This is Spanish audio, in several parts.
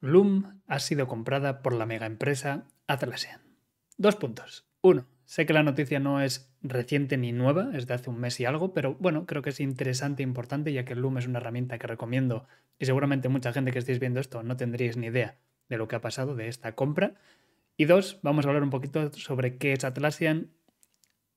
Loom ha sido comprada por la mega empresa Atlassian. Dos puntos. Uno, sé que la noticia no es reciente ni nueva, es de hace un mes y algo, pero bueno, creo que es interesante e importante ya que Loom es una herramienta que recomiendo y seguramente mucha gente que estéis viendo esto no tendríais ni idea de lo que ha pasado de esta compra. Y dos, vamos a hablar un poquito sobre qué es Atlassian,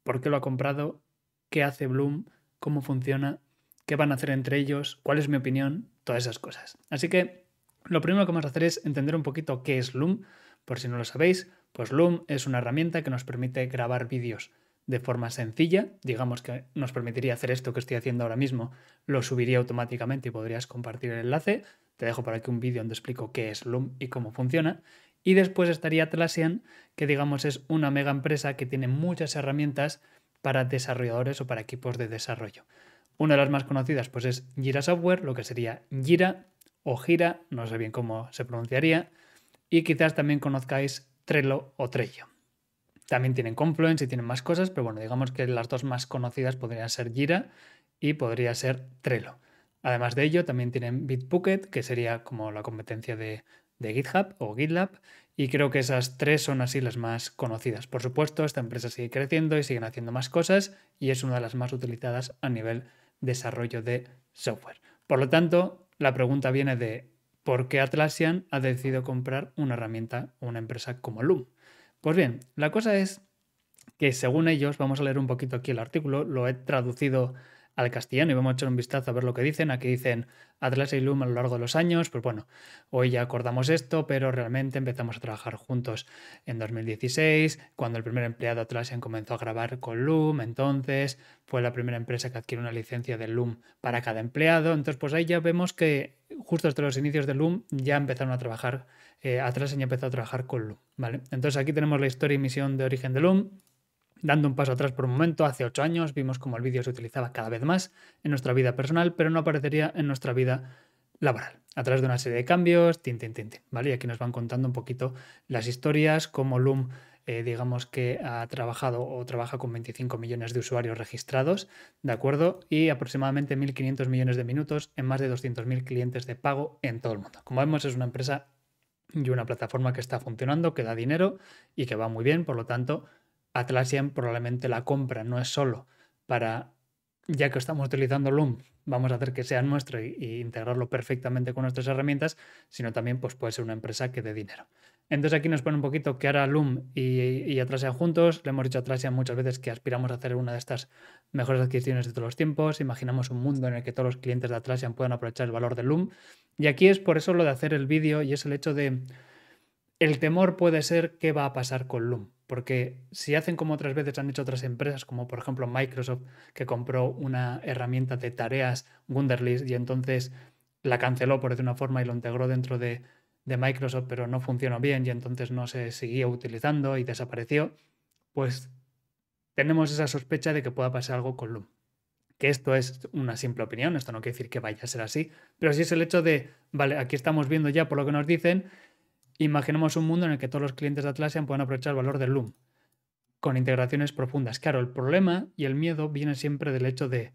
por qué lo ha comprado, qué hace Bloom, cómo funciona, qué van a hacer entre ellos, cuál es mi opinión, todas esas cosas. Así que lo primero que vamos a hacer es entender un poquito qué es Loom. Por si no lo sabéis, pues Loom es una herramienta que nos permite grabar vídeos de forma sencilla. Digamos que nos permitiría hacer esto que estoy haciendo ahora mismo. Lo subiría automáticamente y podrías compartir el enlace. Te dejo por aquí un vídeo donde explico qué es Loom y cómo funciona. Y después estaría Atlassian, que digamos es una mega empresa que tiene muchas herramientas para desarrolladores o para equipos de desarrollo. Una de las más conocidas pues es Jira Software, lo que sería Jira, o Gira, no sé bien cómo se pronunciaría, y quizás también conozcáis Trello o Trello. También tienen Confluence y tienen más cosas, pero bueno, digamos que las dos más conocidas podrían ser Gira y podría ser Trello. Además de ello, también tienen Bitbucket, que sería como la competencia de, de GitHub o GitLab, y creo que esas tres son así las más conocidas. Por supuesto, esta empresa sigue creciendo y siguen haciendo más cosas y es una de las más utilizadas a nivel desarrollo de software. Por lo tanto, la pregunta viene de ¿por qué Atlassian ha decidido comprar una herramienta o una empresa como Loom? Pues bien, la cosa es que según ellos, vamos a leer un poquito aquí el artículo, lo he traducido al castellano y vamos a echar un vistazo a ver lo que dicen. Aquí dicen Atlas y Loom a lo largo de los años, pues bueno, hoy ya acordamos esto, pero realmente empezamos a trabajar juntos en 2016, cuando el primer empleado Atlassian comenzó a grabar con Loom, entonces fue la primera empresa que adquirió una licencia de Loom para cada empleado, entonces pues ahí ya vemos que justo hasta los inicios de Loom ya empezaron a trabajar, eh, Atlassian ya empezó a trabajar con Loom, ¿vale? Entonces aquí tenemos la historia y misión de origen de Loom, Dando un paso atrás por un momento, hace ocho años vimos cómo el vídeo se utilizaba cada vez más en nuestra vida personal, pero no aparecería en nuestra vida laboral, a través de una serie de cambios, tin, tin, tin, tin ¿vale? Y aquí nos van contando un poquito las historias, cómo Loom, eh, digamos que ha trabajado o trabaja con 25 millones de usuarios registrados, ¿de acuerdo? Y aproximadamente 1.500 millones de minutos en más de 200.000 clientes de pago en todo el mundo. Como vemos, es una empresa y una plataforma que está funcionando, que da dinero y que va muy bien, por lo tanto, Atlassian probablemente la compra no es solo para, ya que estamos utilizando Loom, vamos a hacer que sea nuestro y integrarlo perfectamente con nuestras herramientas, sino también pues, puede ser una empresa que dé dinero. Entonces aquí nos pone un poquito que hará Loom y, y Atlassian juntos. Le hemos dicho a Atlassian muchas veces que aspiramos a hacer una de estas mejores adquisiciones de todos los tiempos. Imaginamos un mundo en el que todos los clientes de Atlassian puedan aprovechar el valor de Loom. Y aquí es por eso lo de hacer el vídeo y es el hecho de... El temor puede ser qué va a pasar con Loom. Porque si hacen como otras veces han hecho otras empresas, como por ejemplo Microsoft, que compró una herramienta de tareas, Wunderlist, y entonces la canceló por de una forma y lo integró dentro de, de Microsoft, pero no funcionó bien y entonces no se seguía utilizando y desapareció, pues tenemos esa sospecha de que pueda pasar algo con Loom. Que esto es una simple opinión, esto no quiere decir que vaya a ser así, pero sí es el hecho de, vale, aquí estamos viendo ya por lo que nos dicen, Imaginemos un mundo en el que todos los clientes de Atlassian puedan aprovechar el valor de Loom, con integraciones profundas. Claro, el problema y el miedo viene siempre del hecho de,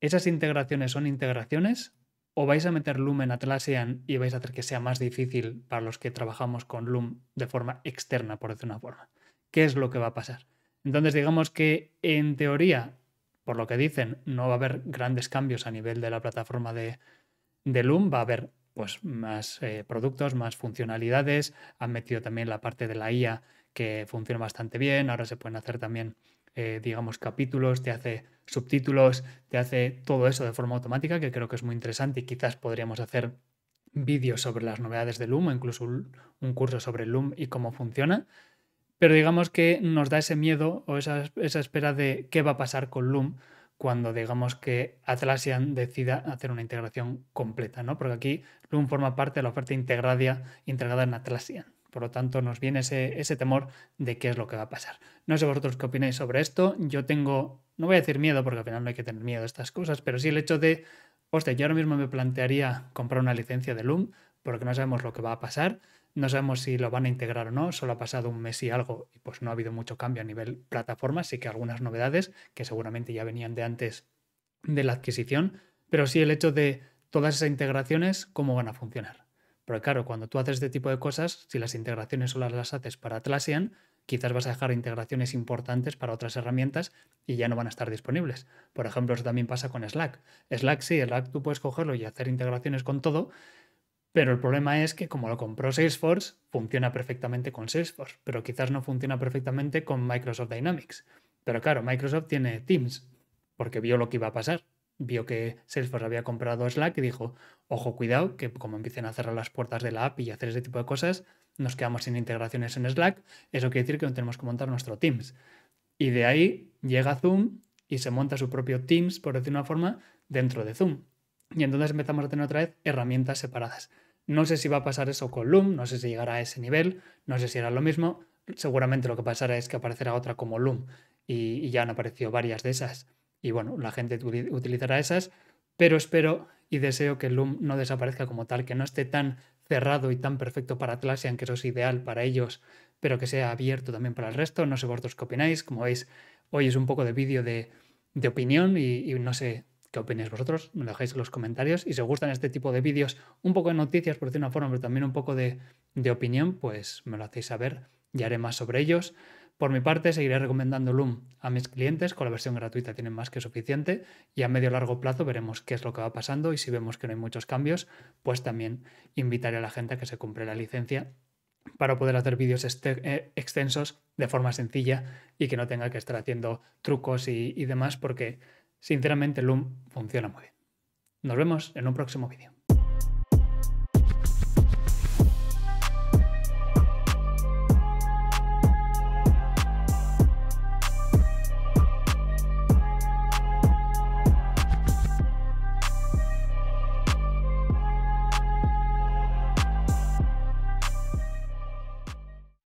¿esas integraciones son integraciones? ¿O vais a meter Loom en Atlassian y vais a hacer que sea más difícil para los que trabajamos con Loom de forma externa, por decir una forma? ¿Qué es lo que va a pasar? Entonces, digamos que en teoría, por lo que dicen, no va a haber grandes cambios a nivel de la plataforma de, de Loom, va a haber pues más eh, productos, más funcionalidades. Han metido también la parte de la IA que funciona bastante bien. Ahora se pueden hacer también, eh, digamos, capítulos, te hace subtítulos, te hace todo eso de forma automática, que creo que es muy interesante y quizás podríamos hacer vídeos sobre las novedades de Loom o incluso un, curso sobre Loom y cómo funciona. Pero digamos que nos da ese miedo o esa, esa espera de qué va a pasar con Loom cuando digamos que Atlassian decida hacer una integración completa, ¿no? Porque aquí Loom forma parte de la oferta integrada, integrada en Atlassian. Por lo tanto, nos viene ese, ese, temor de qué es lo que va a pasar. No sé vosotros qué opináis sobre esto. Yo tengo, no voy a decir miedo, porque al final no hay que tener miedo a estas cosas, pero sí el hecho de, hostia, yo ahora mismo me plantearía comprar una licencia de Loom, porque no sabemos lo que va a pasar. No sabemos si lo van a integrar o no, solo ha pasado un mes y algo y pues no ha habido mucho cambio a nivel plataforma, sí que algunas novedades que seguramente ya venían de antes de la adquisición, pero sí el hecho de todas esas integraciones, cómo van a funcionar. Pero claro, cuando tú haces este tipo de cosas, si las integraciones solo las haces para Atlassian, quizás vas a dejar integraciones importantes para otras herramientas y ya no van a estar disponibles. Por ejemplo, eso también pasa con Slack. Slack sí, Slack tú puedes cogerlo y hacer integraciones con todo, pero el problema es que como lo compró Salesforce, funciona perfectamente con Salesforce, pero quizás no funciona perfectamente con Microsoft Dynamics. Pero claro, Microsoft tiene Teams, porque vio lo que iba a pasar. Vio que Salesforce había comprado Slack y dijo, ojo, cuidado, que como empiecen a cerrar las puertas de la app y hacer ese tipo de cosas, nos quedamos sin integraciones en Slack. Eso quiere decir que no tenemos que montar nuestro Teams. Y de ahí llega Zoom y se monta su propio Teams, por decir una forma, dentro de Zoom. Y entonces empezamos a tener otra vez herramientas separadas. No sé si va a pasar eso con Loom, no sé si llegará a ese nivel, no sé si era lo mismo. Seguramente lo que pasará es que aparecerá otra como Loom y, ya han aparecido varias de esas. Y bueno, la gente utilizará esas, pero espero y deseo que Loom no desaparezca como tal, que no esté tan cerrado y tan perfecto para Atlassian, que eso es ideal para ellos, pero que sea abierto también para el resto. No sé vosotros qué opináis. Como veis, hoy es un poco de vídeo de, opinión y, no sé ¿Qué opináis vosotros? Me lo dejáis en los comentarios. Y si os gustan este tipo de vídeos, un poco de noticias, por decir una forma, pero también un poco de, opinión, pues me lo hacéis saber y haré más sobre ellos. Por mi parte, seguiré recomendando Loom a mis clientes, con la versión gratuita tienen más que suficiente, y a medio largo plazo veremos qué es lo que va pasando y si vemos que no hay muchos cambios, pues también invitaré a la gente a que se compre la licencia para poder hacer vídeos este, eh, extensos de forma sencilla y que no tenga que estar haciendo trucos y, y demás, porque Sinceramente, Loom funciona muy bien. Nos vemos en un próximo vídeo.